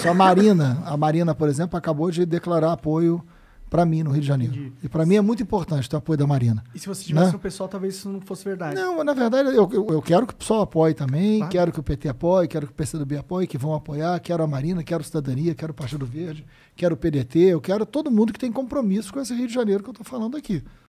Só a Marina, a Marina, por exemplo, acabou de declarar apoio para mim no Rio de Janeiro. Entendi. E para mim é muito importante ter o apoio da Marina. E se você tivesse né? pessoal, talvez isso não fosse verdade. Não, na verdade, eu, eu, quero que o pessoal apoie também, claro. quero que o PT apoie, quero que o PCdoB apoie, que vão apoiar, quero a Marina, quero a Cidadania, quero o Partido Verde, quero o PDT, eu quero todo mundo que tem compromisso com esse Rio de Janeiro que eu estou falando aqui.